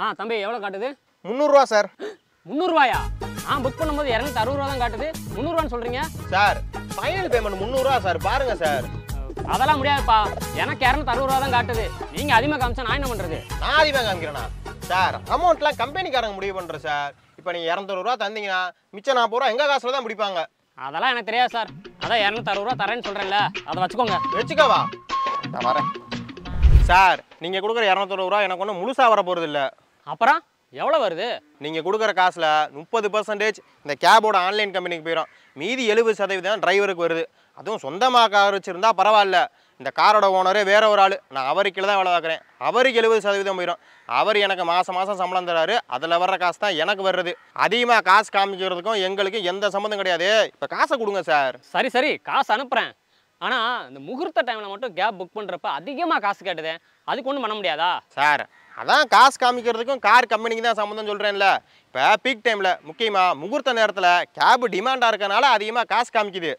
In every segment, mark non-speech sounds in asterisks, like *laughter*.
ஆ தம்பி எவ்வளோ காட்டுது முந்நூறுரூவா சார் முந்நூறுரூவாயா ஆ புக் பண்ணும்போது இரநூத்தி அறுபது ரூபா தான் காட்டுது முந்நூறுவான்னு சொல்கிறீங்க சார் ஃபைனல் பேமெண்ட் முந்நூறுரூவா சார் பாருங்கள் சார் அதெல்லாம் முடியாதுப்பா எனக்கு இரநூத்தி அறுபது ரூபா தான் காட்டுது நீங்கள் அதிகமாக காமிச்சா நான் என்ன பண்ணுறது நான் அதிகமாக காமிக்கிறேனா சார் அமௌண்ட்லாம் கம்பெனிக்காரங்க முடிவு பண்ணுறேன் சார் இப்போ நீங்கள் இரநூறுவா தந்தீங்கன்னா மிச்சம் நாற்பது ரூபா எங்கள் காசில் தான் பிடிப்பாங்க அதெல்லாம் எனக்கு தெரியாது சார் அதான் இரநூத்தி அறுபது ரூபா தரேன்னு சொல்கிறேன்ல அதை வச்சுக்கோங்க வச்சுக்கோவா நான் வரேன் சார் நீங்கள் கொடுக்குற இரநூத்தொரு ரூபா எனக்கு ஒன்றும் முழுசாக வர போகிறது இல்லை அப்புறம் எவ்வளோ வருது நீங்கள் கொடுக்குற காசில் முப்பது பர்சன்டேஜ் இந்த கேபோட ஆன்லைன் கம்பெனிக்கு போயிடும் மீதி எழுபது சதவீதம் டிரைவருக்கு வருது அதுவும் சொந்தமாக கார் வச்சுருந்தா பரவாயில்ல இந்த காரோட ஓனரே வேற ஒரு ஆள் நான் அவருக்கு தான் வேலை பார்க்குறேன் அவருக்கு எழுபது சதவீதம் போயிடும் அவர் எனக்கு மாதம் மாதம் சம்பளம் தராரு அதில் வர்ற காசு தான் எனக்கு வர்றது அதிகமாக காசு காமிக்கிறதுக்கும் எங்களுக்கு எந்த சம்மந்தம் கிடையாது இப்போ காசை கொடுங்க சார் சரி சரி காசு அனுப்புகிறேன் ஆனால் இந்த முகூர்த்த டைமில் மட்டும் கேப் புக் பண்ணுறப்ப அதிகமாக காசு கேட்டுதேன் அதுக்கு ஒன்றும் பண்ண முடியாதா சார் அதான் காசு காமிக்கிறதுக்கும் கார் கம்பெனிக்கு தான் சம்மந்தம் சொல்கிறேன்ல இப்போ பீக் டைமில் முக்கியமாக முகூர்த்த நேரத்தில் கேபு டிமாண்டாக இருக்கனால அதிகமாக காசு காமிக்குது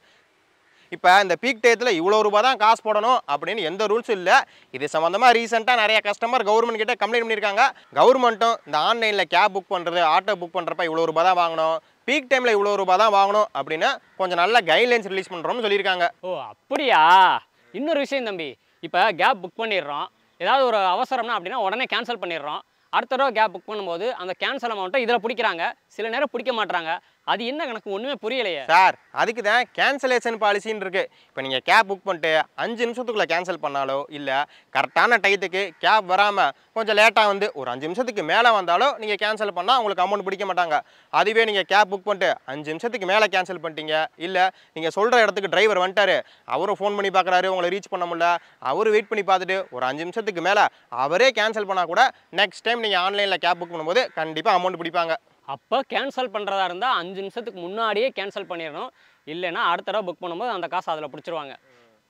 இப்போ இந்த பீக் டயத்தில் இவ்வளோ ரூபா தான் காசு போடணும் அப்படின்னு எந்த ரூல்ஸும் இல்லை இது சம்மந்தமாக ரீசெண்டாக நிறைய கஸ்டமர் கவர்மெண்ட் கிட்டே கம்ப்ளைண்ட் பண்ணியிருக்காங்க கவர்மெண்ட்டும் இந்த ஆன்லைனில் கேப் புக் பண்ணுறது ஆட்டோ புக் பண்ணுறப்ப இவ்வளோ ரூபா தான் வாங்கணும் பீக் டைமில் இவ்வளோ ரூபா தான் வாங்கணும் அப்படின்னு கொஞ்சம் நல்ல கைட்லைன்ஸ் ரிலீஸ் பண்ணுறோம்னு சொல்லியிருக்காங்க ஓ அப்படியா இன்னொரு விஷயம் தம்பி இப்போ கேப் புக் பண்ணிடுறோம் ஏதாவது ஒரு அவசரம்னா அப்படின்னா உடனே கேன்சல் பண்ணிடுறோம் அடுத்த தடவை கேப் புக் பண்ணும்போது அந்த கேன்சல் அமௌண்ட்டை இதில் பிடிக்கிறாங்க சில நேரம் பிடிக்க மாட்டாங்க அது என்ன கணக்கு ஒன்றுமே புரியலையே சார் அதுக்கு தான் கேன்சலேஷன் பாலிசின்னு இருக்குது இப்போ நீங்கள் கேப் புக் பண்ணிட்டு அஞ்சு நிமிஷத்துக்குள்ளே கேன்சல் பண்ணாலோ இல்லை கரெக்டான டயத்துக்கு கேப் வராமல் கொஞ்சம் லேட்டாக வந்து ஒரு அஞ்சு நிமிஷத்துக்கு மேலே வந்தாலும் நீங்கள் கேன்சல் பண்ணால் உங்களுக்கு அமௌண்ட் பிடிக்க மாட்டாங்க அதுவே நீங்கள் கேப் புக் பண்ணிட்டு அஞ்சு நிமிஷத்துக்கு மேலே கேன்சல் பண்ணிட்டீங்க இல்லை நீங்கள் சொல்கிற இடத்துக்கு டிரைவர் வந்துட்டார் அவரும் ஃபோன் பண்ணி பார்க்குறாரு உங்களை ரீச் பண்ண முடியல அவரும் வெயிட் பண்ணி பார்த்துட்டு ஒரு அஞ்சு நிமிஷத்துக்கு மேலே அவரே கேன்சல் பண்ணால் கூட நெக்ஸ்ட் டைம் நீங்கள் ஆன்லைனில் கேப் புக் பண்ணும்போது கண்டிப்பாக அமௌண்ட் பிடிப்பாங்க அப்போ கேன்சல் பண்ணுறதா இருந்தால் அஞ்சு நிமிஷத்துக்கு முன்னாடியே கேன்சல் பண்ணிடணும் இல்லைன்னா அடுத்த தடவை புக் பண்ணும்போது அந்த காசு அதில் பிடிச்சிருவாங்க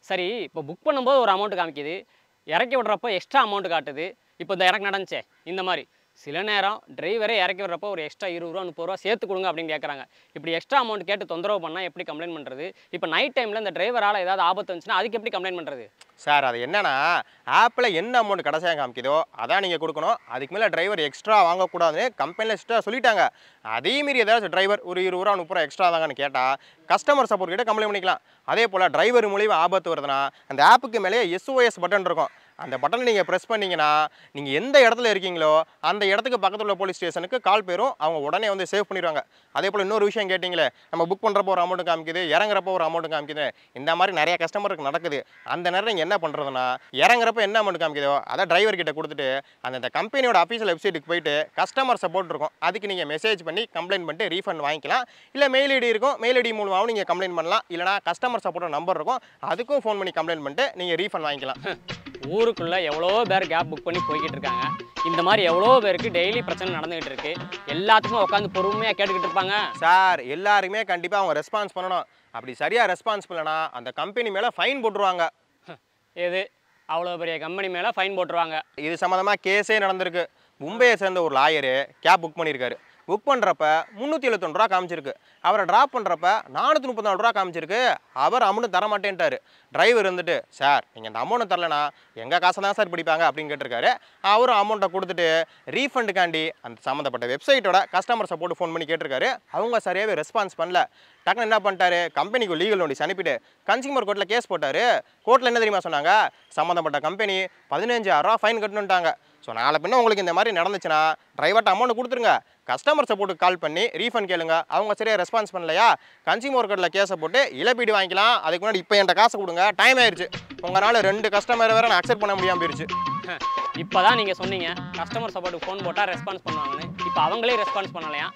சரி இப்போ புக் பண்ணும்போது ஒரு அமௌண்ட் காமிக்குது இறக்கி விடுறப்போ எக்ஸ்ட்ரா அமௌண்ட் காட்டுது இப்போ இந்த இறக்கு நடந்துச்சே இந்த மாதிரி சில நேரம் டிரைவரே இறக்கி வர்றப்போ ஒரு எக்ஸ்ட்ரா இருபது ரூபா முப்பது ரூபா சேர்த்து கொடுங்க அப்படின்னு கேட்குறாங்க இப்படி எக்ஸ்ட்ரா அமௌண்ட் கேட்டு தொந்தரவு பண்ணால் எப்படி கம்ப்ளைண்ட் பண்ணுறது இப்போ நைட் டைமில் இந்த டிரைவரால் ஏதாவது ஆபத்து வந்துச்சுன்னா அதுக்கு எப்படி கம்ப்ளைண்ட் பண்ணுறது சார் அது என்னன்னா ஆப்பில் என்ன அமௌண்ட் கடைசியாக காமிக்குதோ அதான் நீங்கள் கொடுக்கணும் அதுக்கு மேலே டிரைவர் எக்ஸ்ட்ரா வாங்கக்கூடாதுன்னு கம்பெனியில் எக்ஸ்ட்ரா சொல்லிட்டாங்க மாரி ஏதாச்சும் டிரைவர் ஒரு இருபது ரூபா முப்பது ரூபா எக்ஸ்ட்ரா தாங்கன்னு கேட்டால் கஸ்டமர் சப்போர்ட் கிட்டே கம்ப்ளைண்ட் பண்ணிக்கலாம் அதே போல் டிரைவர் மூலியமாக ஆபத்து வருதுன்னா அந்த ஆப்புக்கு மேலேயே எஸ்ஓஎஸ் பட்டன் இருக்கும் அந்த பட்டனை நீங்கள் ப்ரெஸ் பண்ணிங்கன்னா நீங்கள் எந்த இடத்துல இருக்கீங்களோ அந்த இடத்துக்கு பக்கத்தில் உள்ள போலீஸ் ஸ்டேஷனுக்கு கால் போயிடும் அவங்க உடனே வந்து சேவ் பண்ணிடுவாங்க அதே போல் இன்னொரு விஷயம் கேட்டிங்களே நம்ம புக் பண்ணுறப்போ ஒரு அமௌண்ட் காமிக்குது இறங்குறப்போ ஒரு அமௌண்ட் காமிக்குது இந்த மாதிரி நிறைய கஸ்டமருக்கு நடக்குது அந்த நேரம் நீங்கள் என்ன பண்ணுறதுன்னா இறங்குறப்போ என்ன அமௌண்ட் காமிக்குதோ அதை டிரைவர் கிட்ட கொடுத்துட்டு அந்த கம்பெனியோட அஃபீஷியல் வெப்சைட்டுக்கு போயிட்டு கஸ்டமர் சப்போர்ட் இருக்கும் அதுக்கு நீங்கள் மெசேஜ் பண்ணி கம்ப்ளைண்ட் பண்ணிட்டு ரீஃபண்ட் வாங்கிக்கலாம் இல்லை மெயில் ஐடி இருக்கும் மெயில் ஐடி மூலமாகவும் நீங்கள் கம்ப்ளைண்ட் பண்ணலாம் இல்லைனா கஸ்டமர் சப்போர்ட் நம்பர் இருக்கும் அதுக்கும் ஃபோன் பண்ணி கம்ப்ளைண்ட் பண்ணிட்டு நீங்கள் ரீஃபண்ட் வாங்கிக்கலாம் ஊர் *laughs* ஊருக்குள்ளே எவ்வளோ பேர் கேப் புக் பண்ணி போய்கிட்டு இருக்காங்க இந்த மாதிரி எவ்வளோ பேருக்கு டெய்லி பிரச்சனை நடந்துகிட்டு இருக்கு எல்லாத்துக்கும் உட்காந்து பொறுமையாக கேட்டுக்கிட்டு இருப்பாங்க சார் எல்லாருமே கண்டிப்பாக அவங்க ரெஸ்பான்ஸ் பண்ணணும் அப்படி சரியாக ரெஸ்பான்ஸ் பண்ணலனா அந்த கம்பெனி மேலே ஃபைன் போட்டுருவாங்க *laughs* எது அவ்வளோ பெரிய கம்பெனி மேலே ஃபைன் போட்டுருவாங்க இது சம்மந்தமாக கேஸே நடந்திருக்கு மும்பையை சேர்ந்த ஒரு லாயரு கேப் புக் பண்ணியிருக்காரு புக் பண்ணுறப்ப முந்நூற்றி எழுபத்தொன்று ரூபா காமிச்சிருக்கு அவரை ட்ராப் பண்ணுறப்ப நானூற்றி நாலு ரூபா காமிச்சிருக்கு அவர் அமௌண்ட் தர மாட்டேன்ட்டார் டிரைவர் இருந்துட்டு சார் நீங்கள் இந்த அமௌண்ட் தரலனா எங்கள் காசை தான் சார் பிடிப்பாங்க அப்படின்னு கேட்டிருக்காரு அவரும் அமௌண்ட்டை கொடுத்துட்டு ரீஃபண்டுக்காண்டி அந்த சம்மந்தப்பட்ட வெப்சைட்டோட கஸ்டமர் சப்போர்ட் ஃபோன் பண்ணி கேட்டிருக்காரு அவங்க சரியாகவே ரெஸ்பான்ஸ் பண்ணல டக்குனு என்ன பண்ணிட்டாரு கம்பெனிக்கு லீகல் நோட்டீஸ் அனுப்பிட்டு கன்சியூமர் கோர்ட்டில் கேஸ் போட்டார் கோர்ட்டில் என்ன தெரியுமா சொன்னாங்க சம்மந்தப்பட்ட கம்பெனி பதினஞ்சாயிரரூவா ஃபைன் கட்டணுன்ட்டாங்க ஸோ நாளை பின்ன உங்களுக்கு இந்த மாதிரி நடந்துச்சுன்னா டிரைவர்ட்ட அமௌண்ட் கொடுத்துருங்க கஸ்டமர் சப்போர்ட்டுக்கு கால் பண்ணி ரீஃபண்ட் கேளுங்க அவங்க சரியாக ரெஸ்பான்ஸ் பண்ணலையா கன்சியூமர் கோர்ட்டில் கேஸை போட்டு இழப்பீடு வாங்கிக்கலாம் அதுக்கு முன்னாடி இப்போ என்கிட்ட காசு கொடுங்க டைம் ஆயிடுச்சு உங்களால் ரெண்டு கஸ்டமரை வேறு நான் அக்செப்ட் பண்ண முடியாமல் போயிடுச்சு இப்போ தான் நீங்கள் சொன்னீங்க கஸ்டமர் சப்போர்ட்டுக்கு ஃபோன் போட்டால் ரெஸ்பான்ஸ் பண்ணுவாங்கன்னு இப்போ அவங்களே ரெஸ்பான்ஸ் பண்ணலையா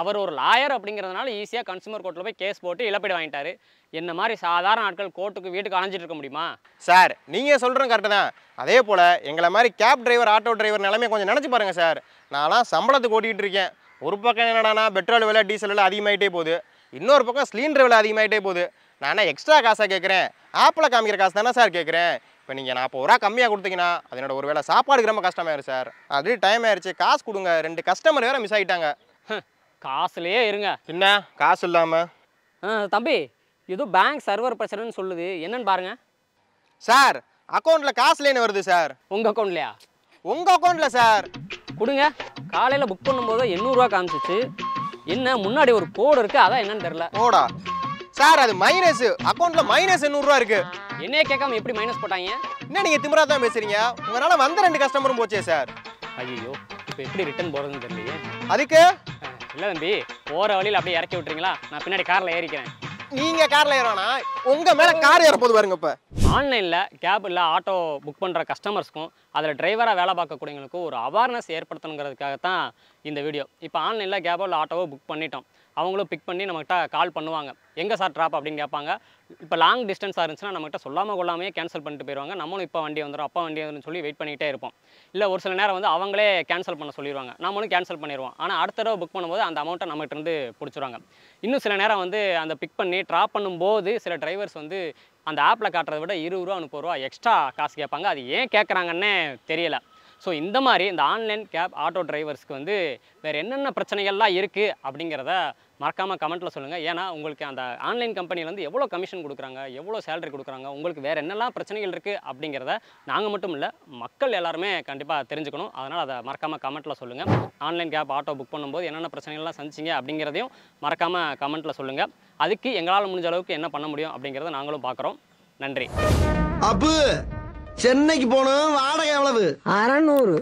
அவர் ஒரு லாயர் அப்படிங்கிறதுனால ஈஸியாக கன்சூமர் கோர்ட்டில் போய் கேஸ் போட்டு இழப்பீடு வாங்கிட்டார் என்ன மாதிரி சாதாரண ஆட்கள் கோர்ட்டுக்கு வீட்டுக்கு அணைஞ்சிட்டு இருக்க முடியுமா சார் நீங்கள் சொல்கிறோம் கரெக்டு தான் அதே போல் எங்களை மாதிரி கேப் டிரைவர் ஆட்டோ டிரைவர் நிலைமையை கொஞ்சம் நினச்சி பாருங்கள் சார் நான்லாம் சம்பளத்துக்கு ஓட்டிகிட்டு இருக்கேன் ஒரு பக்கம் என்னடானா பெட்ரோல் விலை டீசல் விலை அதிகமாகிட்டே போகுது இன்னொரு பக்கம் சிலிண்டர் விலை அதிகமாகிட்டே போகுது நான் எக்ஸ்ட்ரா காசாக கேட்குறேன் ஆப்பில் காமிக்கிற காசு தானே சார் கேட்குறேன் இப்போ நீங்கள் நாற்பது ரூபா கம்மியாக கொடுத்தீங்கன்னா அதனோட ஒரு வேலை சாப்பாடுக்கு ரொம்ப கஷ்டமாயிரும் சார் அது டைம் ஆயிடுச்சு காசு கொடுங்க ரெண்டு கஸ்டமர் வேறு மிஸ் ஆகிட்டாங்க காசுலயே இருங்க என்ன காசு இல்லாம தம்பி ஏதோ பேங்க் சர்வர் பிரச்சனைன்னு சொல்லுது என்னன்னு பாருங்க சார் அக்கௌண்ட்ல காசுலேன்னு வருது சார் உங்க அக்கௌண்ட்லயா உங்க அக்கௌண்ட்ல சார் கொடுங்க காலையில புக் பண்ணும்போது எண்ணூறுவா காமிச்சிச்சு என்ன முன்னாடி ஒரு கோடு இருக்கு அதான் என்னன்னு தெரியல கோடா சார் அது மைனஸ் அக்கௌண்ட்ல மைனஸ் எண்ணூறுவா இருக்கு என்னைய கேட்காம எப்படி மைனஸ் போட்டாங்க என்ன நீங்க திமிரா தான் பேசுறீங்க உங்களால வந்த ரெண்டு கஸ்டமரும் போச்சே சார் ஐயோ இப்போ எப்படி ரிட்டர்ன் போறதுன்னு தெரியலையே அதுக்கு இல்லை தம்பி போகிற வழியில் அப்படியே இறக்கி விட்டுறீங்களா நான் பின்னாடி காரில் ஏறிக்கிறேன் நீங்கள் காரில் ஏறோனா உங்கள் மேலே கார் ஏறப்போது பாருங்க இப்போ ஆன்லைனில் கேப் இல்லை ஆட்டோ புக் பண்ணுற கஸ்டமர்ஸ்க்கும் அதில் டிரைவராக வேலை பார்க்கக்கூடியவங்களுக்கும் ஒரு அவேர்னஸ் ஏற்படுத்தணுங்கிறதுக்காக தான் இந்த வீடியோ இப்போ ஆன்லைனில் கேபோ இல்லை ஆட்டோவோ புக் பண்ணிட்டோம் அவங்களும் பிக் பண்ணி நம்மகிட்ட கால் பண்ணுவாங்க எங்கே சார் ட்ராப் அப்படின்னு கேட்பாங்க இப்போ லாங் டிஸ்டன்ஸாக இருந்துச்சுன்னா நம்மகிட்ட சொல்லாமல் கொள்ளாமே கேன்சல் பண்ணிட்டு போயிடுவாங்க நம்மளும் இப்போ வண்டி வந்துடும் அப்போ வண்டி வந்துடும் சொல்லி வெயிட் பண்ணிகிட்டே இருப்போம் இல்லை ஒரு சில நேரம் வந்து அவங்களே கேன்சல் பண்ண சொல்லிடுவாங்க நம்மளும் கேன்சல் பண்ணிடுவோம் ஆனால் அடுத்த தடவை புக் பண்ணும்போது அந்த அமௌண்ட்டை நம்மகிட்ட இருந்து பிடிச்சிருவாங்க இன்னும் சில நேரம் வந்து அந்த பிக் பண்ணி ட்ராப் பண்ணும்போது சில டிரைவர்ஸ் வந்து அந்த ஆப்பில் காட்டுறதை விட இருபது ரூபா முப்பது ரூபா எக்ஸ்ட்ரா காசு கேட்பாங்க அது ஏன் கேட்குறாங்கன்னே தெரியலை ஸோ இந்த மாதிரி இந்த ஆன்லைன் கேப் ஆட்டோ டிரைவர்ஸ்க்கு வந்து வேறு என்னென்ன பிரச்சனைகள்லாம் இருக்குது அப்படிங்கிறத மறக்காமல் கமெண்ட்டில் சொல்லுங்கள் ஏன்னா உங்களுக்கு அந்த ஆன்லைன் கம்பெனிலேருந்து எவ்வளோ கமிஷன் கொடுக்குறாங்க எவ்வளோ சேலரி கொடுக்குறாங்க உங்களுக்கு வேறு என்னெல்லாம் பிரச்சனைகள் இருக்குது அப்படிங்கிறத நாங்கள் மட்டும் இல்லை மக்கள் எல்லாருமே கண்டிப்பாக தெரிஞ்சுக்கணும் அதனால் அதை மறக்காமல் கமெண்ட்டில் சொல்லுங்கள் ஆன்லைன் கேப் ஆட்டோ புக் பண்ணும்போது என்னென்ன பிரச்சனைகள்லாம் சந்திச்சிங்க அப்படிங்கிறதையும் மறக்காமல் கமெண்ட்டில் சொல்லுங்கள் அதுக்கு எங்களால் முடிஞ்ச அளவுக்கு என்ன பண்ண முடியும் அப்படிங்கிறத நாங்களும் பார்க்குறோம் நன்றி அப்பு சென்னைக்கு போகணும் வாடகை எவ்வளவு அறநூறு